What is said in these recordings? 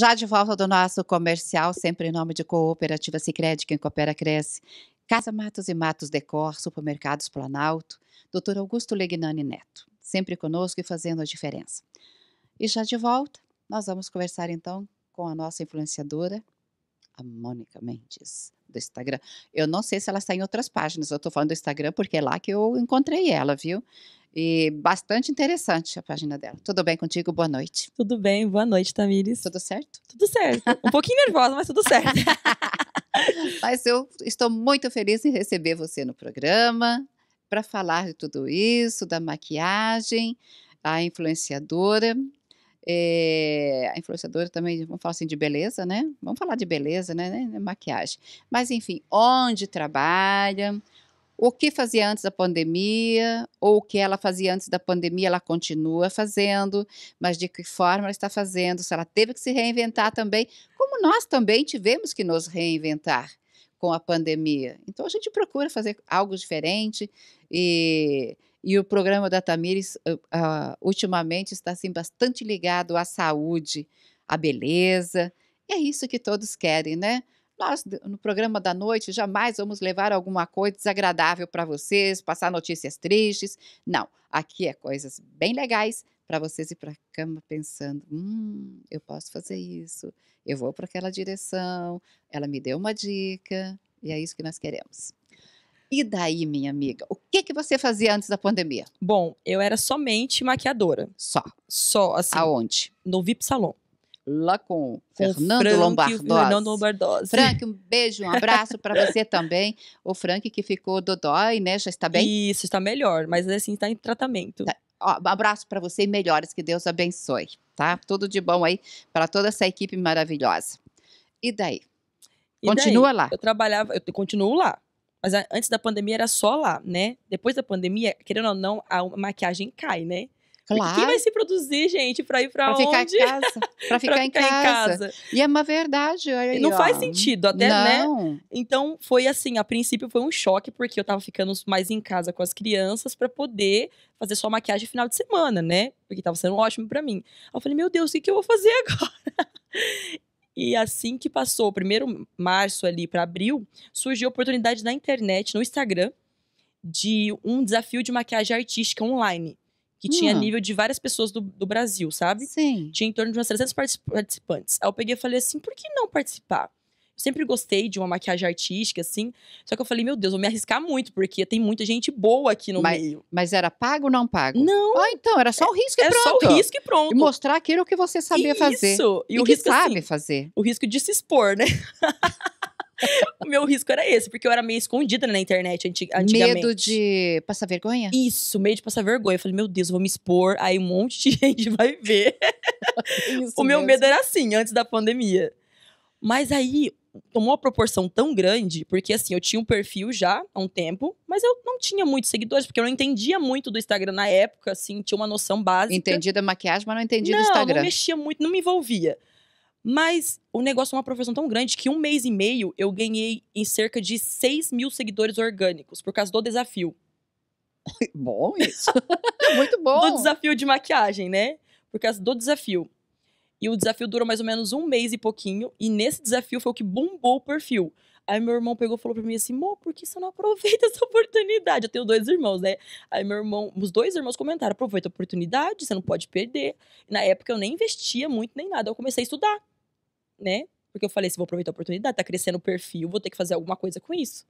Já de volta do nosso comercial, sempre em nome de Cooperativa Sicredi, quem coopera cresce. Casa Matos e Matos Decor, Supermercados Planalto, Dr. Augusto Legnani Neto, sempre conosco e fazendo a diferença. E já de volta, nós vamos conversar então com a nossa influenciadora, a Mônica Mendes, do Instagram. Eu não sei se ela está em outras páginas, eu estou falando do Instagram porque é lá que eu encontrei ela, viu? E bastante interessante a página dela. Tudo bem contigo? Boa noite. Tudo bem, boa noite, Tamires. Tudo certo? Tudo certo. Um pouquinho nervosa, mas tudo certo. mas eu estou muito feliz em receber você no programa para falar de tudo isso, da maquiagem, a influenciadora. É, a influenciadora também, vamos falar assim de beleza, né? Vamos falar de beleza, né? né? Maquiagem. Mas enfim, onde trabalha, o que fazia antes da pandemia, ou o que ela fazia antes da pandemia, ela continua fazendo, mas de que forma ela está fazendo, se ela teve que se reinventar também, como nós também tivemos que nos reinventar com a pandemia. Então a gente procura fazer algo diferente e, e o programa da Tamires uh, uh, ultimamente está assim, bastante ligado à saúde, à beleza. E é isso que todos querem, né? Nós, no programa da noite, jamais vamos levar alguma coisa desagradável para vocês, passar notícias tristes. Não, aqui é coisas bem legais para vocês ir para a cama pensando: hum, eu posso fazer isso, eu vou para aquela direção, ela me deu uma dica, e é isso que nós queremos. E daí, minha amiga, o que que você fazia antes da pandemia? Bom, eu era somente maquiadora. Só? Só, assim. Aonde? No VIP Salon lá com, Fernando Lombardosa. Fernando Lombardosa. Frank, um beijo, um abraço para você também. O Frank que ficou dodói, né? Já está bem? Isso, está melhor, mas assim, está em tratamento. Tá. Ó, um abraço para você e melhores, que Deus abençoe, tá? Tudo de bom aí para toda essa equipe maravilhosa. E daí? E Continua daí? lá. Eu trabalhava, eu continuo lá. Mas antes da pandemia era só lá, né? Depois da pandemia, querendo ou não, a maquiagem cai, né? Claro. Quem vai se produzir, gente, para ir para onde? Ficar em casa, para ficar, ficar em, casa. casa. E é uma verdade. Aí, não ó. faz sentido, até, né? não. né? Então, foi assim, a princípio foi um choque, porque eu tava ficando mais em casa com as crianças para poder fazer só maquiagem final de semana, né? Porque tava sendo ótimo para mim. Aí eu falei, meu Deus, o que, eu vou fazer agora? E assim que passou o primeiro março ali para abril, surgiu a oportunidade na internet, no Instagram, de um desafio de maquiagem artística online que tinha ah. nível de várias pessoas do, do, Brasil, sabe? Sim. Tinha em torno de umas 300 participantes. Aí eu peguei e falei assim, por que não participar? Eu sempre gostei de uma maquiagem artística, assim. Só que eu falei, meu Deus, vou me arriscar muito, porque tem muita gente boa aqui no mas, meio. Mas era pago ou não pago? Não. Ah, então, era só o é, risco é, e pronto. Era só o risco e pronto. E mostrar aquilo que você sabia Isso. fazer. Isso. E, e o que risco, assim, sabe assim, fazer. O risco de se expor, né? o meu risco era esse, porque eu era meio escondida na internet antigamente. Medo de passar vergonha? Isso, medo de passar vergonha. Eu falei, meu Deus, vou me expor, aí um monte de gente vai ver. o meu mesmo. medo era assim, antes da pandemia. Mas aí tomou uma proporção tão grande, porque assim, eu tinha um perfil já há um tempo, mas eu não tinha muitos seguidores, porque eu não entendia muito do Instagram na época, assim, tinha uma noção básica. Entendi da maquiagem, mas não entendia não, do Instagram. Não, não mexia muito, não me envolvia. Mas o negócio é uma profissão tão grande que um mês e meio eu ganhei em cerca de 6 mil seguidores orgânicos por causa do desafio. bom isso. É muito bom. Do desafio de maquiagem, né? Por causa do desafio. E o desafio durou mais ou menos um mês e pouquinho. E nesse desafio foi o que bombou o perfil. Aí meu irmão pegou e falou pra mim assim, Mô, por que você não aproveita essa oportunidade? Eu tenho dois irmãos, né? Aí meu irmão, os dois irmãos comentaram, aproveita a oportunidade, você não pode perder. E na época eu nem investia muito nem nada, eu comecei a estudar né? Porque eu falei, se assim, vou aproveitar a oportunidade, tá crescendo o perfil, vou ter que fazer alguma coisa com isso.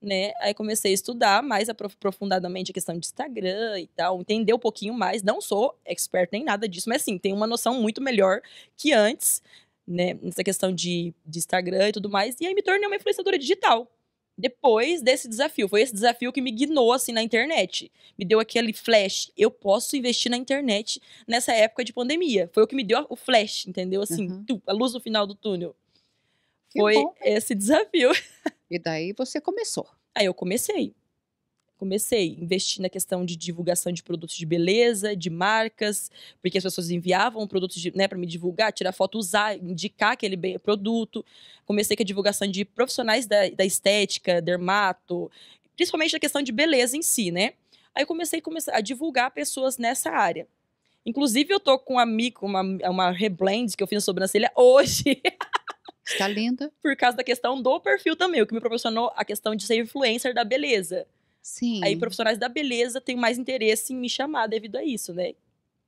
Né? Aí comecei a estudar mais aprofundadamente a questão de Instagram e tal, entender um pouquinho mais. Não sou expert em nada disso, mas sim, tenho uma noção muito melhor que antes, né? Nessa questão de, de Instagram e tudo mais. E aí me tornei uma influenciadora digital depois desse desafio. Foi esse desafio que me guinou assim na internet. Me deu aquele flash. Eu posso investir na internet nessa época de pandemia. Foi o que me deu o flash, entendeu? Assim, uhum. tu, a luz no final do túnel. Que foi bom. esse desafio. E daí você começou. Aí eu comecei comecei a investir na questão de divulgação de produtos de beleza, de marcas, porque as pessoas enviavam produtos né, para me divulgar, tirar foto, usar, indicar aquele produto. Comecei com a divulgação de profissionais da, da estética, dermato, principalmente da questão de beleza em si, né? Aí comecei a divulgar pessoas nessa área. Inclusive, eu tô com uma, uma, uma reblend que eu fiz na sobrancelha hoje. Está linda. Por causa da questão do perfil também, o que me proporcionou a questão de ser influencer da beleza. Sim. Aí profissionais da beleza têm mais interesse em me chamar devido a isso, né?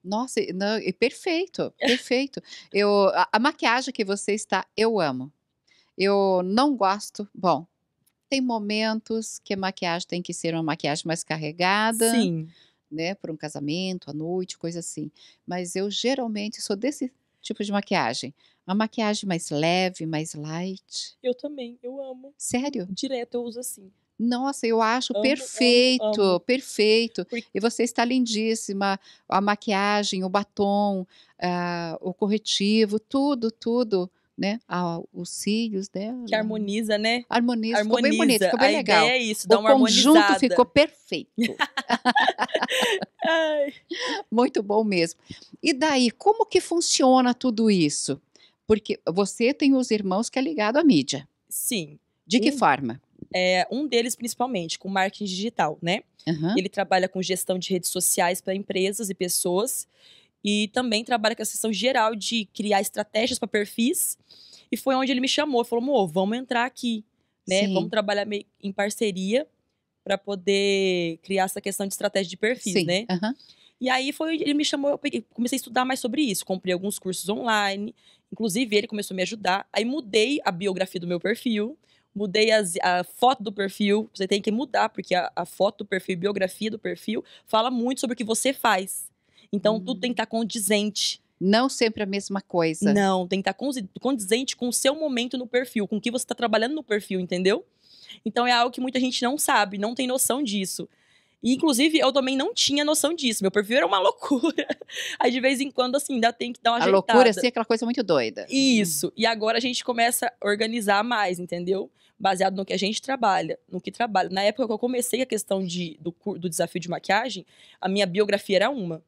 Nossa, não, perfeito, perfeito. eu, a, a maquiagem que você está, eu amo. Eu não gosto. Bom, tem momentos que a maquiagem tem que ser uma maquiagem mais carregada. Sim. Né, por um casamento, à noite, coisa assim. Mas eu geralmente sou desse tipo de maquiagem. Uma maquiagem mais leve, mais light. Eu também, eu amo. Sério? Direto eu uso assim. Nossa, eu acho amo, perfeito, amo, amo. perfeito. E você está lindíssima. A maquiagem, o batom, uh, o corretivo, tudo, tudo né? Ah, os cílios dela. Que harmoniza, né? Harmoniza. harmoniza. Ficou bem bonito, ficou bem a legal. é isso, dá o conjunto ficou perfeito. Muito bom mesmo. E daí, como que funciona tudo isso? Porque você tem os irmãos que é ligado à mídia. Sim. De que hum. forma? é, um deles principalmente, com marketing digital, né? Uhum. Ele trabalha com gestão de redes sociais para empresas e pessoas e também trabalha com a sessão geral de criar estratégias para perfis. E foi onde ele me chamou, falou: amor, vamos entrar aqui, né? Sim. Vamos trabalhar em parceria para poder criar essa questão de estratégia de perfis, Sim. né?" Uhum. E aí foi ele me chamou, eu peguei, comecei a estudar mais sobre isso, comprei alguns cursos online, inclusive ele começou a me ajudar. Aí mudei a biografia do meu perfil, mudei as, a foto do perfil. Você tem que mudar, porque a, a foto do perfil, biografia do perfil, fala muito sobre o que você faz. Então, hum. tudo tem que estar tá condizente. Não sempre a mesma coisa. Não, tem que estar tá condizente com o seu momento no perfil, com o que você está trabalhando no perfil, entendeu? Então, é algo que muita gente não sabe, não tem noção disso. E, inclusive, eu também não tinha noção disso. Meu perfil era uma loucura. Aí, de vez em quando, assim, ainda tem que dar uma a ajeitada. A loucura, assim, é aquela coisa muito doida. Isso. E agora a gente começa a organizar mais, entendeu? Baseado no que a gente trabalha, no que trabalha. Na época que eu comecei a questão de, do, do desafio de maquiagem, a minha biografia era uma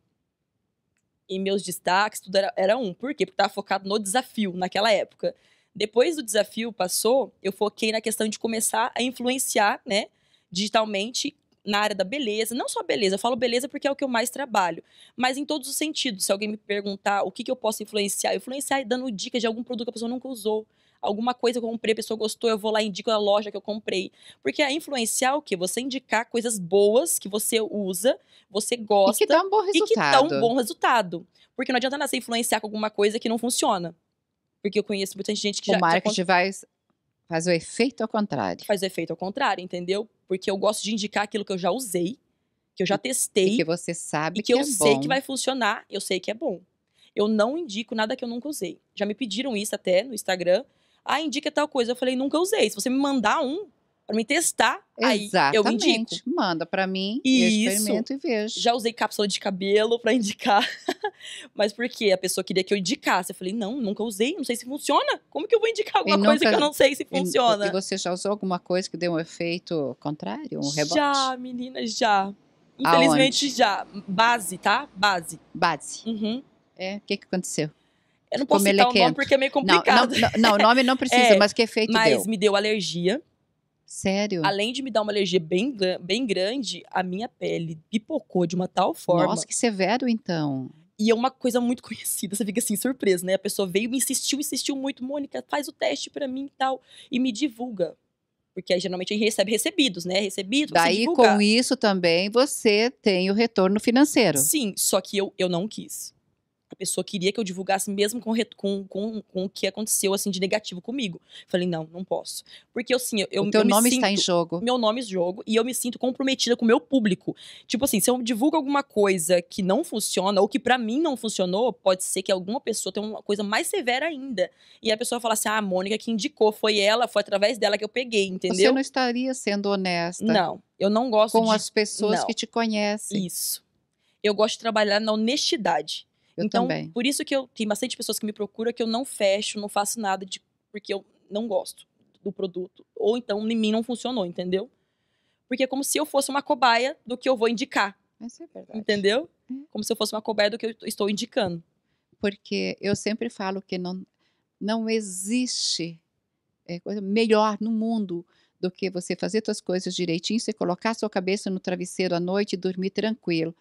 e meus destaques, tudo era, era um. Por quê? Porque estava focado no desafio naquela época. Depois do desafio passou, eu foquei na questão de começar a influenciar, né, digitalmente na área da beleza, não só beleza, eu falo beleza porque é o que eu mais trabalho, mas em todos os sentidos. Se alguém me perguntar o que, que eu posso influenciar, influenciar dando dicas de algum produto que a pessoa nunca usou alguma coisa que eu comprei, a pessoa gostou, eu vou lá e indico a loja que eu comprei. Porque a influenciar o quê? Você indicar coisas boas que você usa, você gosta. E que dá um bom resultado. E que dá um bom resultado. Porque não adianta nascer influenciar com alguma coisa que não funciona. Porque eu conheço muita gente que o já... O marketing já... vai Faz o efeito ao contrário. Faz o efeito ao contrário, entendeu? Porque eu gosto de indicar aquilo que eu já usei, que eu já testei. E que você sabe e que, que eu é sei bom. que vai funcionar, eu sei que é bom. Eu não indico nada que eu nunca usei. Já me pediram isso até no Instagram. Ah, indica tal coisa. Eu falei, nunca usei. Se você me mandar um, para me testar. Exatamente. Aí eu indico. Manda para mim e isso, experimento e vejo. Já usei cápsula de cabelo para indicar. Mas porque a pessoa queria que eu indicasse. Eu falei, não, nunca usei, não sei se funciona. Como que eu vou indicar alguma coisa que eu não sei se funciona? E, você já usou alguma coisa que deu um efeito contrário, um rebote? Já, menina, já. Infelizmente Aonde? já. Base, tá? Base. Base. Uhum. É, o que, que aconteceu? Eu não posso citar o nome porque é meio complicado. Não, não o nome não precisa, é, mas que efeito mas deu? Mas me deu alergia. Sério? Além de me dar uma alergia bem, bem grande, a minha pele pipocou de uma tal forma. Nossa, que severo então. E é uma coisa muito conhecida, você fica assim, surpresa, né? A pessoa veio, me insistiu, insistiu muito, Mônica, faz o teste para mim e tal. E me divulga. Porque aí, geralmente a gente recebe recebidos, né? Recebidos. Daí, com isso também, você tem o retorno financeiro. Sim, só que eu, eu não quis a pessoa queria que eu divulgasse mesmo com, com, com, com o que aconteceu, assim, de negativo comigo. Falei, não, não posso. Porque, assim, eu, o teu eu nome sinto, está em jogo. Meu nome é jogo e eu me sinto comprometida com o meu público. Tipo assim, se eu divulgo alguma coisa que não funciona ou que para mim não funcionou, pode ser que alguma pessoa tenha uma coisa mais severa ainda. E a pessoa fala assim, ah, a Mônica que indicou, foi ela, foi através dela que eu peguei, entendeu? Você não estaria sendo honesta. Não, eu não gosto com de... as pessoas não. que te conhecem. Isso. Eu gosto de trabalhar na honestidade. Eu então, também. por isso que eu tem bastante pessoas que me procuram que eu não fecho, não faço nada de porque eu não gosto do produto ou então em mim não funcionou, entendeu? Porque é como se eu fosse uma cobaia do que eu vou indicar. Isso é verdade. Entendeu? Uhum. Como se eu fosse uma cobaia do que eu estou indicando. Porque eu sempre falo que não não existe é, coisa melhor no mundo do que você fazer suas coisas direitinho, você colocar sua cabeça no travesseiro à noite e dormir tranquilo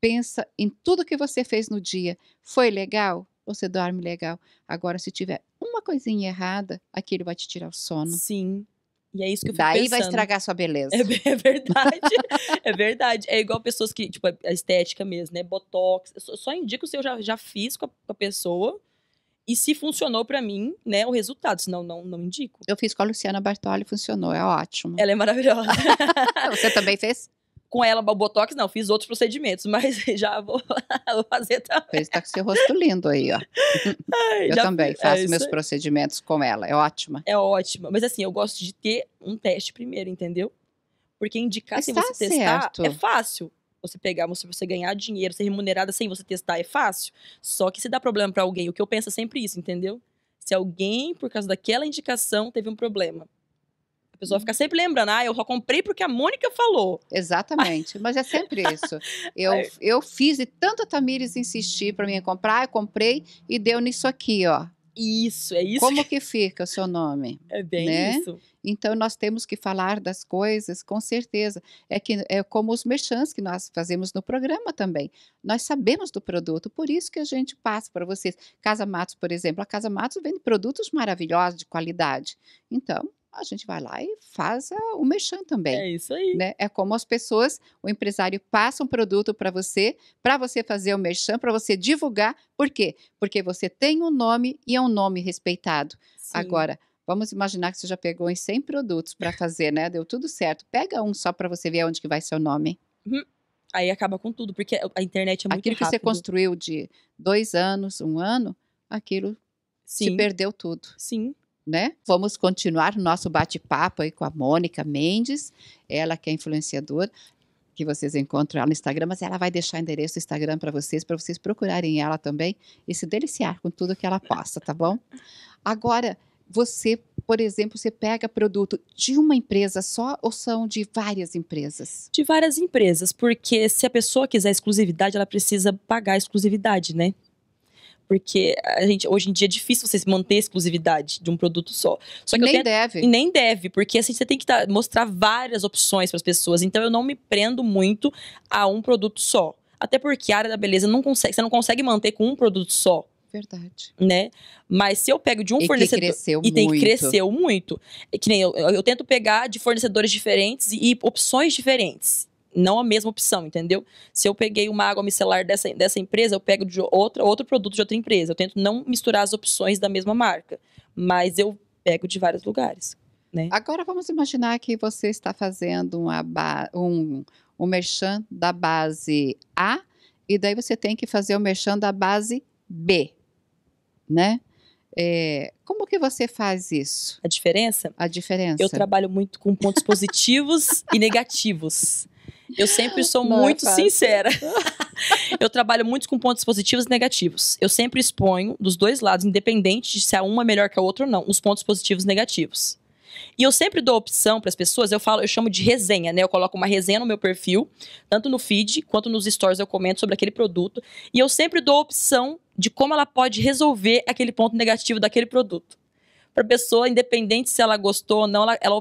pensa em tudo que você fez no dia. Foi legal? Você dorme legal. Agora, se tiver uma coisinha errada, aquilo vai te tirar o sono. Sim. E é isso que eu fico Daí pensando. vai estragar sua beleza. É, é verdade. é verdade. É igual pessoas que, tipo, a estética mesmo, né? Botox. Eu só, só indico se eu já, já fiz com a, com a pessoa e se funcionou para mim, né, o resultado, senão não, não indico. Eu fiz com a Luciana Bartoli, funcionou, é ótimo. Ela é maravilhosa. Você também fez? com ela o Botox, não, fiz outros procedimentos, mas já vou, vou fazer também. Você está com seu rosto lindo aí, ó. Ai, eu também fiz, é faço é meus procedimentos com ela, é ótima. É ótima, mas assim, eu gosto de ter um teste primeiro, entendeu? Porque indicar Está sem você tá certo. testar é fácil. Você pegar, você, você ganhar dinheiro, ser remunerada sem você testar é fácil. Só que se dá problema para alguém, o que eu penso é sempre isso, entendeu? Se alguém, por causa daquela indicação, teve um problema. A pessoa fica sempre lembrando, ah, eu só comprei porque a Mônica falou. Exatamente, mas é sempre isso. Eu, eu fiz e tanto a Tamires insistir para mim comprar, eu comprei e deu nisso aqui, ó. Isso, é isso. Como que fica o seu nome? É bem né? isso. Então, nós temos que falar das coisas, com certeza. É que é como os merchants que nós fazemos no programa também. Nós sabemos do produto, por isso que a gente passa para vocês. Casa Matos, por exemplo, a Casa Matos vende produtos maravilhosos, de qualidade. Então, a gente vai lá e faz o merchan também. É isso aí. Né? É como as pessoas, o empresário passa um produto para você, para você fazer o merchan, para você divulgar. Por quê? Porque você tem um nome e é um nome respeitado. Sim. Agora, vamos imaginar que você já pegou em 100 produtos para fazer, né? Deu tudo certo. Pega um só para você ver onde que vai seu nome. Uhum. Aí acaba com tudo, porque a internet é muito Aquilo rápido. que você construiu de dois anos, um ano, aquilo Sim. se perdeu tudo. Sim né? Vamos continuar nosso bate-papo aí com a Mônica Mendes, ela que é influenciadora, que vocês encontram ela no Instagram, mas ela vai deixar o endereço do Instagram para vocês, para vocês procurarem ela também e se deliciar com tudo que ela posta, tá bom? Agora, você, por exemplo, você pega produto de uma empresa só ou são de várias empresas? De várias empresas, porque se a pessoa quiser exclusividade, ela precisa pagar a exclusividade, né? Porque a gente, hoje em dia é difícil você manter a exclusividade de um produto só. só que nem tenho, deve. E nem deve, porque assim, você tem que tá, mostrar várias opções para as pessoas. Então eu não me prendo muito a um produto só. Até porque a área da beleza não consegue, você não consegue manter com um produto só. Verdade. Né? Mas se eu pego de um e fornecedor. Que cresceu e tem muito. que cresceu muito. Que nem eu, eu, eu tento pegar de fornecedores diferentes e, e opções diferentes não a mesma opção, entendeu? Se eu peguei uma água micelar dessa, dessa empresa, eu pego de outra, outro produto de outra empresa. Eu tento não misturar as opções da mesma marca, mas eu pego de vários lugares. Né? Agora vamos imaginar que você está fazendo uma um, um merchan da base A e daí você tem que fazer o merchan da base B, né? É, como que você faz isso? A diferença? A diferença. Eu trabalho muito com pontos positivos e negativos. Eu sempre sou Não é muito é sincera. eu trabalho muito com pontos positivos e negativos. Eu sempre exponho dos dois lados, independente de se a uma é melhor que a outra ou não, os pontos positivos e negativos. E eu sempre dou opção para as pessoas, eu falo, eu chamo de resenha, né? Eu coloco uma resenha no meu perfil, tanto no feed quanto nos stories eu comento sobre aquele produto, e eu sempre dou opção de como ela pode resolver aquele ponto negativo daquele produto. Para pessoa, independente se ela gostou ou não, ela, ela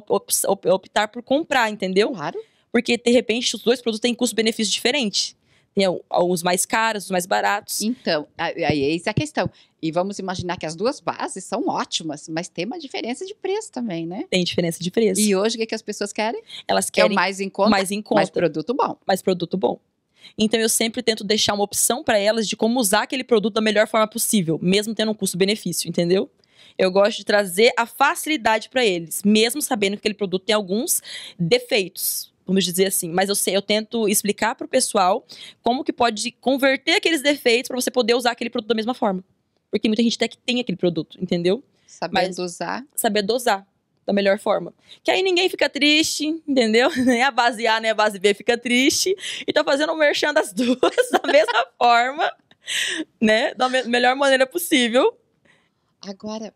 optar por comprar, entendeu? Claro porque de repente os dois produtos têm custo-benefício diferente. Tem alguns mais caros, os mais baratos. Então, aí é a questão. E vamos imaginar que as duas bases são ótimas, mas tem uma diferença de preço também, né? Tem diferença de preço. E hoje o que, é que as pessoas querem? Elas é querem é mais em conta, mais em conta, mais produto bom. Mais produto bom. Então eu sempre tento deixar uma opção para elas de como usar aquele produto da melhor forma possível, mesmo tendo um custo-benefício, entendeu? Eu gosto de trazer a facilidade para eles, mesmo sabendo que aquele produto tem alguns defeitos, vamos dizer assim. Mas eu, sei, eu tento explicar para o pessoal como que pode converter aqueles defeitos para você poder usar aquele produto da mesma forma. Porque muita gente até que tem aquele produto, entendeu? Saber Mas, dosar. Saber dosar da melhor forma. Que aí ninguém fica triste, entendeu? Nem a base A, nem a base B fica triste. E tá fazendo um merchan das duas da mesma forma, né? Da me melhor maneira possível. Agora,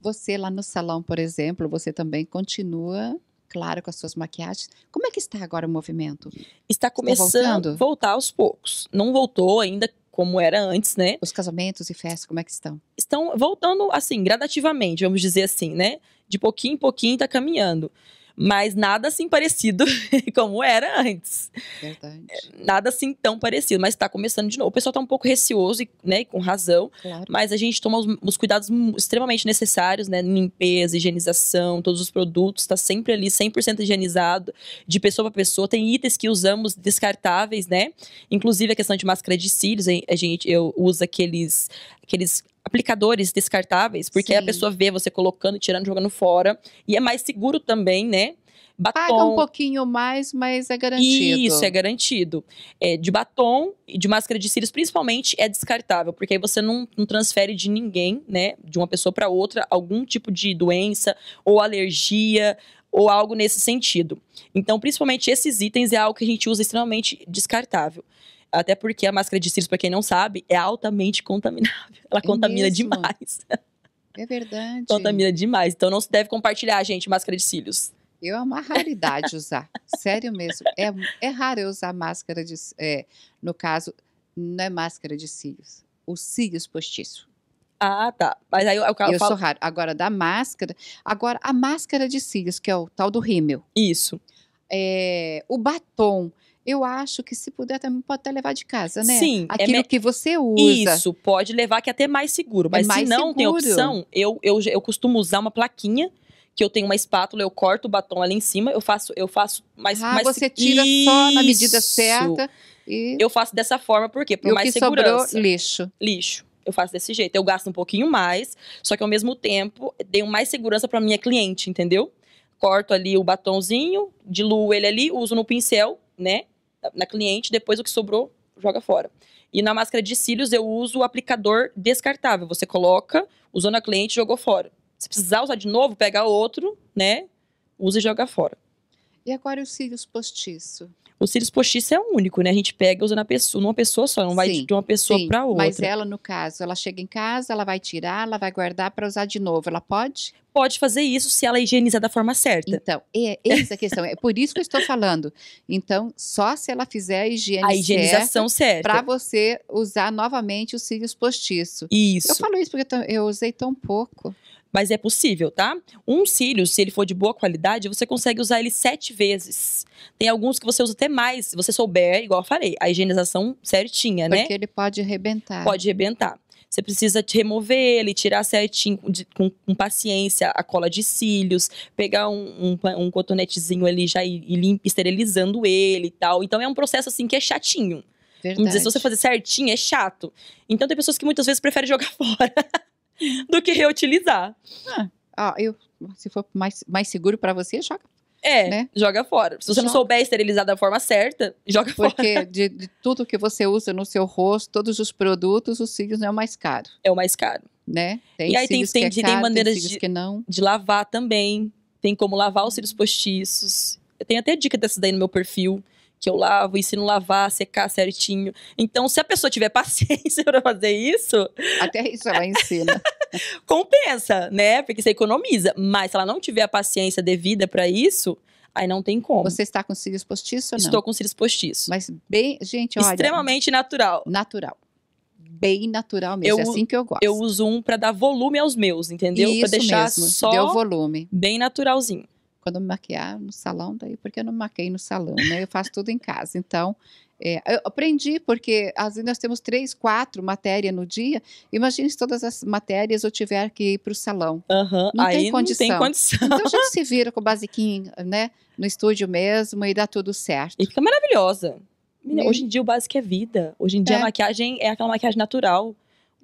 você lá no salão, por exemplo, você também continua clara com as suas maquiagens. Como é que está agora o movimento? Está começando a voltar aos poucos. Não voltou ainda como era antes, né? Os casamentos e festas, como é que estão? Estão voltando, assim, gradativamente, vamos dizer assim, né? De pouquinho em pouquinho está caminhando mas nada assim parecido como era antes. Verdade. É, nada assim tão parecido, mas está começando de novo. O pessoal está um pouco receoso, né, e com razão, claro. mas a gente toma os, os, cuidados extremamente necessários, né, limpeza, higienização, todos os produtos, está sempre ali 100% higienizado, de pessoa para pessoa. Tem itens que usamos descartáveis, né? Inclusive a questão de máscara de cílios, a gente eu uso aqueles aqueles aplicadores descartáveis, porque Sim. a pessoa vê você colocando, tirando, jogando fora. E é mais seguro também, né? Batom. Paga um pouquinho mais, mas é garantido. Isso, é garantido. É, de batom e de máscara de cílios, principalmente, é descartável, porque aí você não, não transfere de ninguém, né? De uma pessoa para outra, algum tipo de doença ou alergia ou algo nesse sentido. Então, principalmente esses itens é algo que a gente usa extremamente descartável. Até porque a máscara de cílios, para quem não sabe, é altamente contaminável. Ela é contamina mesmo? demais. É verdade. Contamina demais. Então não se deve compartilhar, gente, máscara de cílios. Eu é uma raridade usar. Sério mesmo. É, é raro eu usar máscara de. É, no caso, não é máscara de cílios. Os cílios postiço. Ah, tá. Mas aí eu, eu, eu, eu falo... sou raro. Agora, da máscara. Agora, a máscara de cílios, que é o tal do rímel. Isso. É, o batom eu acho que se puder também pode até levar de casa, né? Sim. É Aquilo é me... que você usa. Isso, pode levar que é até mais seguro. É Mas é mais se não seguro. tem opção, eu, eu, eu costumo usar uma plaquinha que eu tenho uma espátula, eu corto o batom ali em cima, eu faço, eu faço mais. Ah, mais você tira isso. só na medida certa. E... Eu faço dessa forma, por quê? Por e mais que segurança. Sobrou, lixo. Lixo. Eu faço desse jeito. Eu gasto um pouquinho mais, só que ao mesmo tempo tenho mais segurança para minha cliente, entendeu? Corto ali o batomzinho, diluo ele ali, uso no pincel, né? na cliente, depois o que sobrou, joga fora. E na máscara de cílios eu uso o aplicador descartável. Você coloca, usou na cliente, jogou fora. Se precisar usar de novo, pega outro, né? Usa e joga fora. E agora o cílios postiço? O cílios postiço é único, né? A gente pega e usa pessoa, numa pessoa só, não vai sim, de uma pessoa para outra. Mas ela, no caso, ela chega em casa, ela vai tirar, ela vai guardar para usar de novo. Ela pode? Pode fazer isso se ela higienizar da forma certa. Então, é, essa é a questão. É por isso que eu estou falando. Então, só se ela fizer a higiene a higienização certa. Para você usar novamente os cílios postiço. Isso. Eu falo isso porque eu usei tão pouco mas é possível, tá? Um cílio, se ele for de boa qualidade, você consegue usar ele sete vezes. Tem alguns que você usa até mais, se você souber, igual eu falei, a higienização certinha, Porque né? Porque ele pode arrebentar. Pode arrebentar. Você precisa te remover ele, tirar certinho, de, com, com, paciência, a cola de cílios, pegar um, um, um cotonetezinho ali já e, e esterilizando ele e tal. Então é um processo assim que é chatinho. Verdade. Dizer, se você fazer certinho, é chato. Então tem pessoas que muitas vezes preferem jogar fora. do que reutilizar. Ah, ah eu, se for mais, mais seguro para você, joga é, né? joga fora. Se você joga. não souber esterilizar da forma certa, joga Porque fora. Porque de, de, tudo que você usa no seu rosto, todos os produtos, os cílios é o mais caro. É o mais caro. Né? Tem e aí tem, tem, é caro, tem maneiras tem de, que não. de lavar também. Tem como lavar os cílios postiços. Eu tenho até dica dessas daí no meu perfil que eu lavo, ensino a lavar, secar certinho. Então, se a pessoa tiver paciência para fazer isso. Até isso ela ensina. compensa, né? Porque você economiza. Mas se ela não tiver a paciência devida para isso, Aí não tem como. Você está com cílios postiços ou não? Estou com cílios postiços. Mas bem, gente, olha. Extremamente natural. Natural. Bem natural mesmo, eu, é assim que eu gosto. Eu uso um para dar volume aos meus, entendeu? Para deixar mesmo, só deu volume. Bem naturalzinho quando me maquiar no salão, daí porque eu não me maquei no salão, né? Eu faço tudo em casa. Então, é, eu aprendi, porque às vezes nós temos três, quatro matérias no dia. Imagine se todas as matérias eu tiver que ir para o salão. Uhum, não, tem condição. não tem condição. Então a gente se vira com o basiquinho, né? No estúdio mesmo e dá tudo certo. E fica maravilhosa. Menina, né? hoje em dia o básico é vida. Hoje em dia é. a maquiagem é aquela maquiagem natural.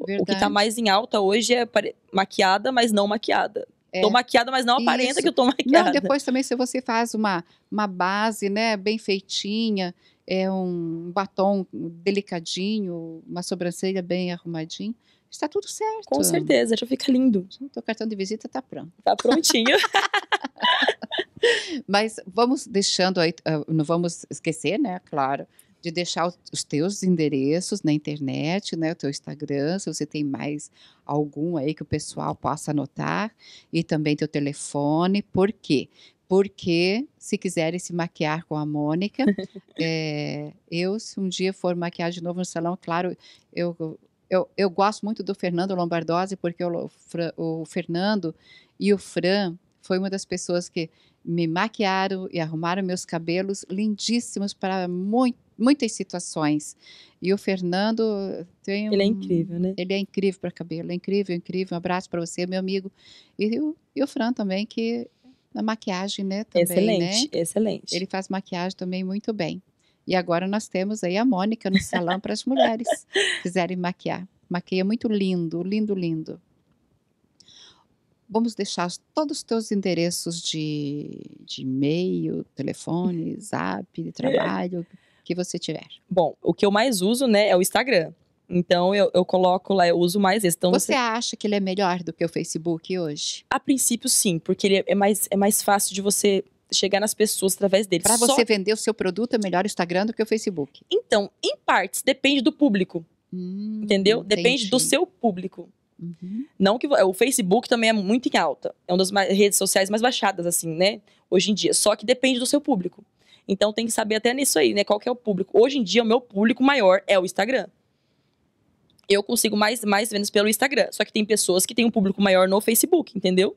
Verdade. O que está mais em alta hoje é maquiada, mas não maquiada. É. Tô maquiada, mas não aparenta que eu tô maquiada. Não, depois também, se você faz uma, uma base, né, bem feitinha, é um batom delicadinho, uma sobrancelha bem arrumadinha, está tudo certo. Com certeza, já fica lindo. O teu cartão de visita tá pronto. Tá prontinho. mas vamos deixando aí, ah, não vamos esquecer, né, claro, de deixar os teus endereços na internet, né, o teu Instagram, se você tem mais algum aí que o pessoal possa anotar, e também teu telefone. Por quê? Porque se quiserem se maquiar com a Mônica, é, eu, se um dia for maquiar de novo no salão, claro, eu, eu, eu gosto muito do Fernando Lombardozzi, porque o, o Fernando e o Fran foi uma das pessoas que me maquiaram e arrumaram meus cabelos lindíssimos para muito muitas situações. E o Fernando tem um, Ele é incrível, né? Ele é incrível para cabelo, é incrível, incrível. Um abraço para você, meu amigo. E o, e o Fran também, que na maquiagem, né? Também, né? excelente, né? excelente. Ele faz maquiagem também muito bem. E agora nós temos aí a Mônica no salão para as mulheres fizerem quiserem maquiar. Maquia muito lindo, lindo, lindo. Vamos deixar todos os teus endereços de, de e-mail, telefone, zap, de é. trabalho, que você tiver. Bom, o que eu mais uso, né, é o Instagram. Então eu, eu coloco lá, eu uso mais esse. Então, você, você acha que ele é melhor do que o Facebook hoje? A princípio, sim, porque ele é mais, é mais fácil de você chegar nas pessoas através dele. Para você vender o seu produto é melhor o Instagram do que o Facebook. Então, em partes, depende do público. Hum, entendeu? Entendi. Depende do seu público. Uhum. Não que o Facebook também é muito em alta, é uma das redes sociais mais baixadas assim, né? Hoje em dia. Só que depende do seu público. Então tem que saber até nisso aí, né? Qual que é o público. Hoje em dia, o meu público maior é o Instagram. Eu consigo mais, mais vendas pelo Instagram. Só que tem pessoas que têm um público maior no Facebook, entendeu?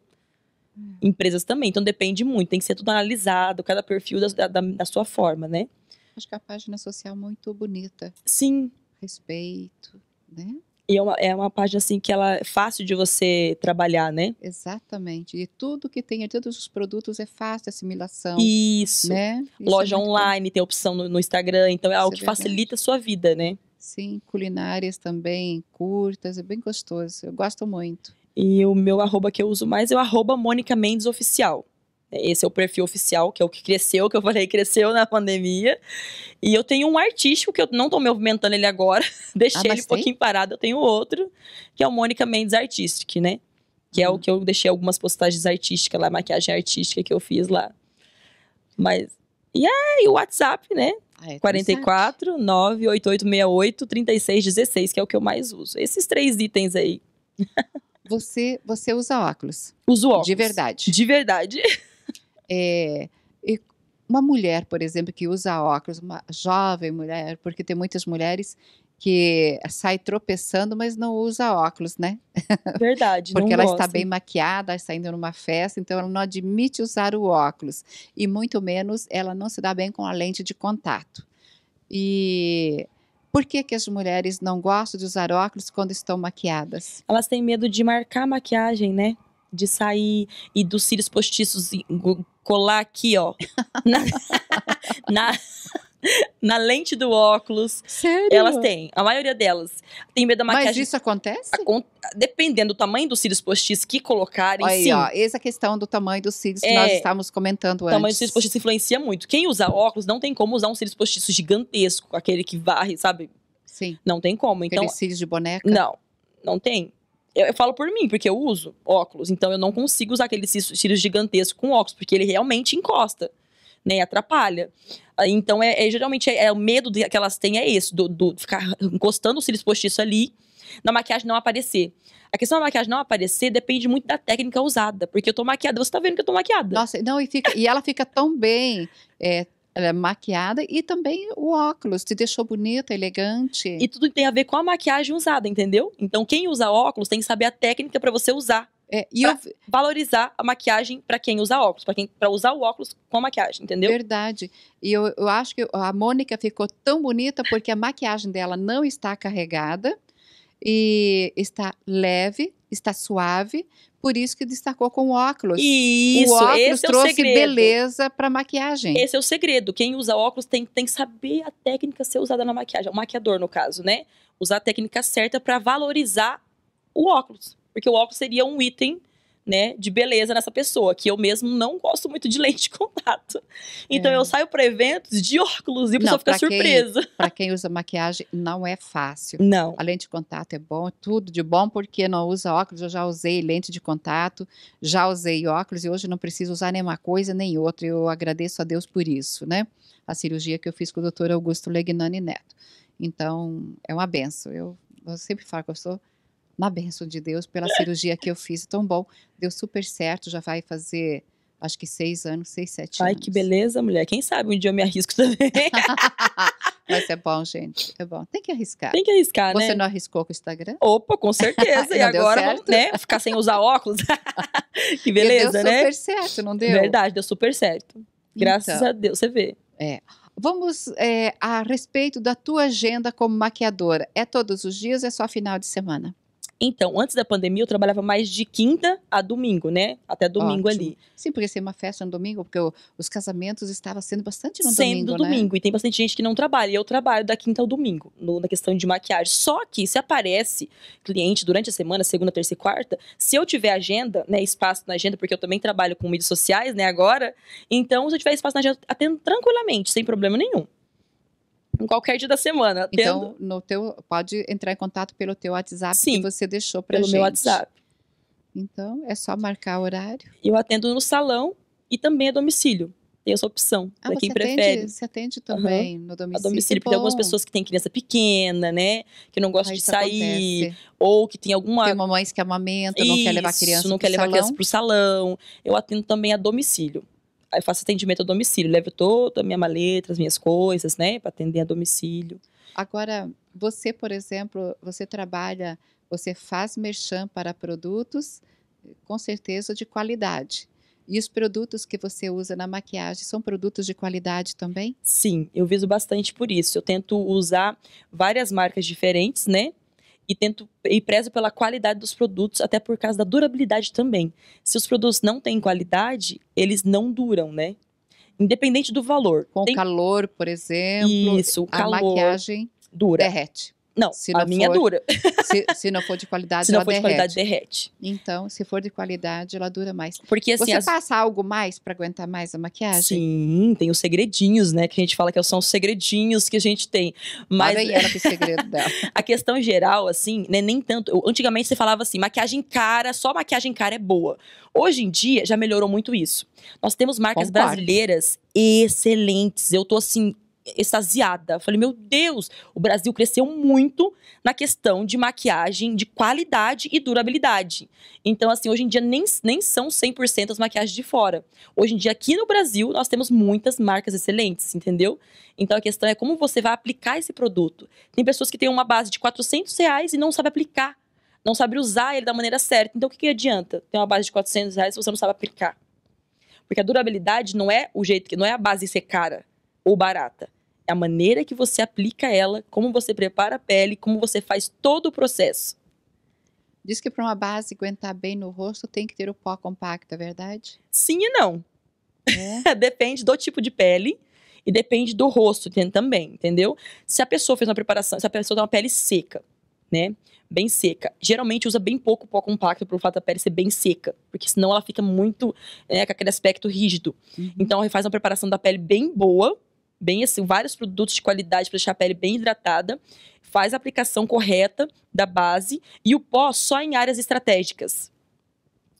Hum. Empresas também. Então depende muito. Tem que ser tudo analisado, cada perfil da, da, da sua forma, né? Acho que a página social é muito bonita. Sim. Respeito, né? E é uma, é uma página assim que ela é fácil de você trabalhar, né? Exatamente. E tudo que tem, todos os produtos é fácil de assimilação. Isso. Né? Isso é Loja é online, bom. tem opção no, no, Instagram, então é Isso algo é que facilita a sua vida, né? Sim, culinárias também, curtas, é bem gostoso. Eu gosto muito. E o meu arroba que eu uso mais é o arroba Mônica Mendes Oficial. Esse é o perfil oficial, que é o que cresceu, que eu falei, cresceu na pandemia. E eu tenho um artístico que eu não estou me movimentando ele agora, deixei ah, ele um pouquinho parado. Eu tenho outro, que é o Mônica Mendes Artistic, né? Que é o uhum. que eu deixei algumas postagens artísticas lá, maquiagem artística que eu fiz lá. Mas. E aí, o WhatsApp, né? Ah, é 44 98868 3616, que é o que eu mais uso. Esses três itens aí. Você, você usa óculos. Uso óculos. De verdade. De verdade. É, uma mulher, por exemplo, que usa óculos, uma jovem mulher, porque tem muitas mulheres que sai tropeçando, mas não usa óculos, né? Verdade. Porque ela gosta. está bem maquiada, saindo numa festa, então ela não admite usar o óculos. E muito menos ela não se dá bem com a lente de contato. E por que, que as mulheres não gostam de usar óculos quando estão maquiadas? Elas têm medo de marcar a maquiagem, né? De sair e dos cílios postiços colar aqui, ó. na, na, na, lente do óculos. Sério? Elas têm. A maioria delas tem medo da maquiagem. Mas isso acontece? Acon dependendo do tamanho dos cílios postiços que colocarem, Aí, sim. Ó, essa é questão do tamanho dos cílios é, que nós estávamos comentando antes. O tamanho dos cílios postiços influencia muito. Quem usa óculos não tem como usar um cílios postiço gigantesco, aquele que varre, sabe? Sim. Não tem como. Então, cílios de boneca? Não, não tem. Eu, eu, falo por mim, porque eu uso óculos, então eu não consigo usar aqueles cílios gigantescos com óculos, porque ele realmente encosta, né, atrapalha. Ah, então, é, é geralmente, é, é, o medo que elas têm é esse, do, do ficar encostando os cílios postiços ali, na maquiagem não aparecer. A questão da maquiagem não aparecer depende muito da técnica usada, porque eu tô maquiada, você tá vendo que eu tô maquiada. Nossa, não, e, fica, e ela fica tão bem, é, é maquiada e também o óculos te deixou bonita, elegante. E tudo tem a ver com a maquiagem usada, entendeu? Então quem usa óculos tem que saber a técnica para você usar. É, e eu... valorizar a maquiagem para quem usa óculos, para quem para usar o óculos com a maquiagem, entendeu? Verdade. E eu, eu acho que a Mônica ficou tão bonita porque a maquiagem dela não está carregada e está leve, está suave, por isso que destacou com o óculos. Isso, é o óculos trouxe é beleza para maquiagem. Esse é o segredo. Quem usa óculos tem, tem que saber a técnica ser usada na maquiagem. O maquiador, no caso, né? Usar a técnica certa para valorizar o óculos. Porque o óculos seria um item né, de beleza nessa pessoa, que eu mesmo não gosto muito de lente de contato. Então é. eu saio para eventos de óculos e a pessoa fica surpresa. Para quem usa maquiagem não é fácil. Não. A lente de contato é bom, tudo de bom porque não usa óculos, eu já usei lente de contato, já usei óculos e hoje não preciso usar nenhuma coisa nem outra. Eu agradeço a Deus por isso, né? A cirurgia que eu fiz com o doutor Augusto Legnani Neto. Então, é uma benção. Eu, eu sempre falo que eu sou na benção de Deus, pela cirurgia que eu fiz, tão bom, deu super certo, já vai fazer acho que seis anos, seis, sete Ai, anos. Ai, que beleza, mulher. Quem sabe um dia eu me arrisco também. Mas é bom, gente. É bom. Tem que arriscar. Tem que arriscar, Você né? Você não arriscou com o Instagram? Opa, com certeza. e agora, né? Ficar sem usar óculos. que beleza, né? Deu super certo, não deu? Verdade, deu super certo. Graças então, a Deus, você vê. É. Vamos é, a respeito da tua agenda como maquiadora. É todos os dias, é só final de semana? Então, antes da pandemia, eu trabalhava mais de quinta a domingo, né? Até domingo Ótimo. ali. Sim, porque ser uma festa no domingo, porque os casamentos estavam sendo bastante no domingo. Sendo domingo. Né? E tem bastante gente que não trabalha. E eu trabalho da quinta ao domingo, no, na questão de maquiagem. Só que se aparece cliente durante a semana, segunda, terça e quarta, se eu tiver agenda, né? Espaço na agenda, porque eu também trabalho com mídias sociais, né? Agora. Então, se eu tiver espaço na agenda, atendo tranquilamente, sem problema nenhum em qualquer dia da semana. Então, no teu, pode entrar em contato pelo teu WhatsApp Sim, que você deixou para gente. Pelo meu WhatsApp. Então, é só marcar horário. Eu atendo no salão e também a domicílio. Tem essa opção, ah, para quem prefere. Atende, você atende também uhum. no domicílio. A domicílio, porque tem algumas pessoas que têm criança pequena, né? Que não gosta ah, de sair. Acontece. Ou que tem alguma. Tem mamães que amamentam, não quer levar criança. Não quer levar salão. criança para o salão. Eu atendo também a domicílio faço atendimento a domicílio, levo toda a minha maleta, as minhas coisas, né, para atender a domicílio. Agora, você, por exemplo, você trabalha, você faz merchan para produtos, com certeza de qualidade. E os produtos que você usa na maquiagem são produtos de qualidade também? Sim, eu viso bastante por isso. Eu tento usar várias marcas diferentes, né? e tento e prezo pela qualidade dos produtos, até por causa da durabilidade também. Se os produtos não têm qualidade, eles não duram, né? Independente do valor. Com Tem... calor, por exemplo, Isso, a calor maquiagem dura. Derrete. Não, se não a minha é for, dura. Se, se, não for de qualidade, se não for derrete. de qualidade, derrete. Então, se for de qualidade, ela dura mais. Porque assim. Você as... passa algo mais para aguentar mais a maquiagem? Sim, tem os segredinhos, né? Que a gente fala que são os segredinhos que a gente tem. Mas. Aí ela que é segredo dela. a questão geral, assim, né? Nem tanto. Eu, antigamente você falava assim, maquiagem cara, só maquiagem cara é boa. Hoje em dia já melhorou muito isso. Nós temos marcas Concordo. brasileiras excelentes. Eu tô assim extasiada. Eu falei, meu Deus, o Brasil cresceu muito na questão de maquiagem de qualidade e durabilidade. Então, assim, hoje em dia nem, nem são 100% as maquiagens de fora. Hoje em dia, aqui no Brasil, nós temos muitas marcas excelentes, entendeu? Então, a questão é como você vai aplicar esse produto. Tem pessoas que têm uma base de 400 reais e não sabe aplicar, não sabe usar ele da maneira certa. Então, o que, que adianta ter uma base de 400 reais se você não sabe aplicar? Porque a durabilidade não é o jeito que não é a base ser cara ou barata. É a maneira que você aplica ela, como você prepara a pele, como você faz todo o processo. Diz que para uma base aguentar bem no rosto tem que ter o pó compacto, é verdade? Sim e não. É. depende do tipo de pele e depende do rosto também, entendeu? Se a pessoa fez uma preparação, se a pessoa tem uma pele seca, né? Bem seca. Geralmente usa bem pouco pó compacto por fato da pele ser bem seca, porque senão ela fica muito né, com aquele aspecto rígido. Uhum. Então, faz uma preparação da pele bem boa, bem assim, vários produtos de qualidade para deixar a pele bem hidratada, faz a aplicação correta da base e o pó só em áreas estratégicas.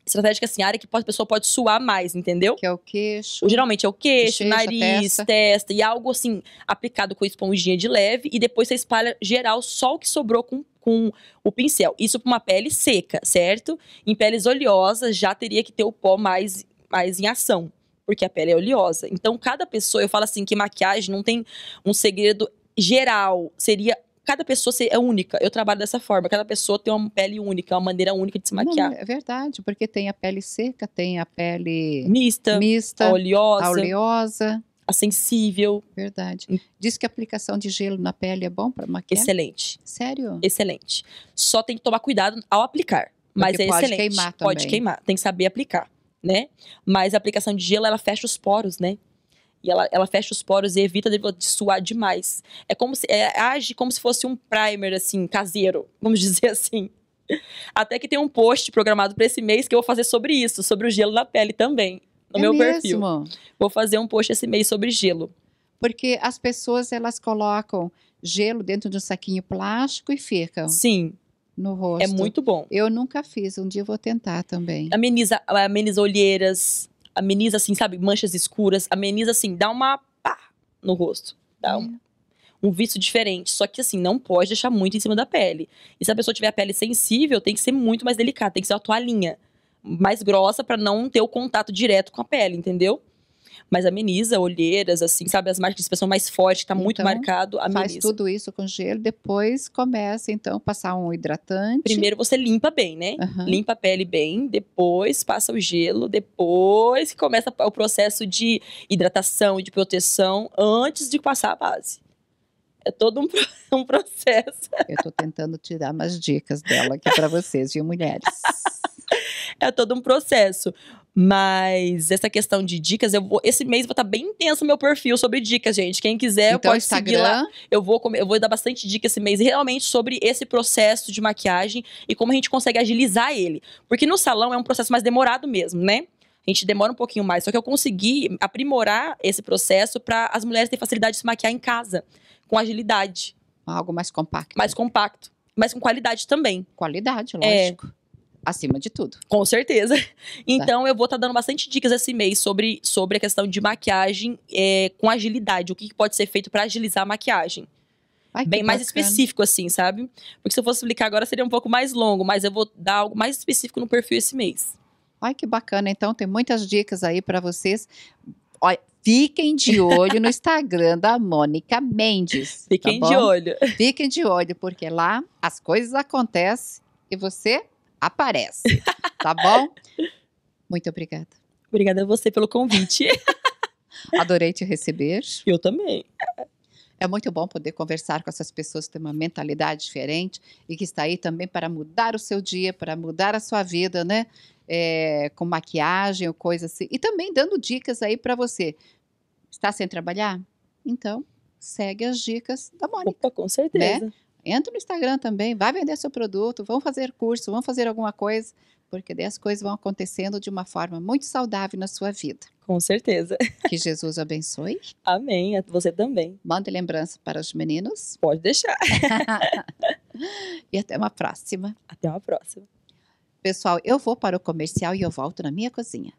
Estratégica, assim, área que a pessoa pode suar mais, entendeu? Que é o queixo. geralmente é o queixo, queixo nariz, testa. testa. E algo, assim, aplicado com esponjinha de leve. E depois você espalha geral só o que sobrou com com o pincel. Isso para uma pele seca, certo? Em peles oleosas já teria que ter o pó mais, mais em ação porque a pele é oleosa. Então, cada pessoa, eu falo assim, que maquiagem não tem um segredo geral, seria cada pessoa é única. Eu trabalho dessa forma. Cada pessoa tem uma pele única, uma maneira única de se maquiar. Não, é verdade, porque tem a pele seca, tem a pele mista, mista a oleosa, a oleosa, a sensível. Verdade. Diz que a aplicação de gelo na pele é bom para maquiar? Excelente. Sério? Excelente. Só tem que tomar cuidado ao aplicar. Mas porque é pode excelente. Queimar também. Pode queimar. Tem que saber aplicar né? Mas a aplicação de gelo, ela fecha os poros, né? E ela, ela fecha os poros e evita de, suar demais. É como se é, age como se fosse um primer assim, caseiro, vamos dizer assim. Até que tem um post programado para esse mês que eu vou fazer sobre isso, sobre o gelo na pele também, no é meu mesmo? perfil. Vou fazer um post esse mês sobre gelo. Porque as pessoas elas colocam gelo dentro de um saquinho plástico e ficam. Sim no é rosto. É muito bom. Eu nunca fiz, um dia eu vou tentar também. Ameniza, ameniza olheiras, ameniza assim, sabe, manchas escuras, ameniza assim, dá uma pá no rosto. Dá é. um, um visto diferente. Só que assim, não pode deixar muito em cima da pele. E se a pessoa tiver a pele sensível, tem que ser muito mais delicada, tem que ser uma toalhinha mais grossa para não ter o contato direto com a pele, entendeu? mas ameniza, olheiras, assim, sabe? As marcas de expressão mais fortes, tá muito então, marcado, ameniza. Faz tudo isso com gelo, depois começa, então, passar um hidratante. Primeiro você limpa bem, né? Uhum. Limpa a pele bem, depois passa o gelo, depois que começa o processo de hidratação e de proteção, antes de passar a base. É todo um, um processo. Eu estou tentando tirar umas dicas dela aqui para vocês, viu, mulheres? é todo um processo. Mas essa questão de dicas, eu vou, esse mês vai estar tá bem intenso meu perfil sobre dicas, gente. Quem quiser então, pode Instagram. seguir lá. Eu vou, eu vou dar bastante dica esse mês, realmente, sobre esse processo de maquiagem e como a gente consegue agilizar ele. Porque no salão é um processo mais demorado mesmo, né? A gente demora um pouquinho mais. Só que eu consegui aprimorar esse processo para as mulheres terem facilidade de se maquiar em casa, com agilidade. Algo mais compacto. Mais compacto. Mas com qualidade também. Qualidade, é. lógico. É acima de tudo. Com certeza. Tá. Então tá. eu vou estar tá dando bastante dicas esse mês sobre, sobre a questão de maquiagem é, com agilidade. O que, que pode ser feito para agilizar a maquiagem. Ai, Bem mais específico, assim, sabe? Porque se eu fosse explicar agora seria um pouco mais longo, mas eu vou dar algo mais específico no perfil esse mês. Ai, que bacana. Então, tem muitas dicas aí para vocês. Olha, Fiquem de olho no Instagram da Mônica Mendes. Tá fiquem tá de olho. Fiquem de olho, porque lá as coisas acontecem e você aparece, tá bom? Muito obrigada. Obrigada a você pelo convite. Adorei te receber. Eu também. É muito bom poder conversar com essas pessoas que têm uma mentalidade diferente e que está aí também para mudar o seu dia, para mudar a sua vida, né? É, com maquiagem ou coisa assim. E também dando dicas aí para você. Está sem trabalhar? Então, segue as dicas da Mônica. Opa, com certeza. Né? Entra no Instagram também, vai vender seu produto, vão fazer curso, vão fazer alguma coisa, porque daí as coisas vão acontecendo de uma forma muito saudável na sua vida. Com certeza. Que Jesus abençoe. Amém. você também. Mande lembrança para os meninos. Pode deixar. e até uma próxima. Até uma próxima. Pessoal, eu vou para o comercial e eu volto na minha cozinha.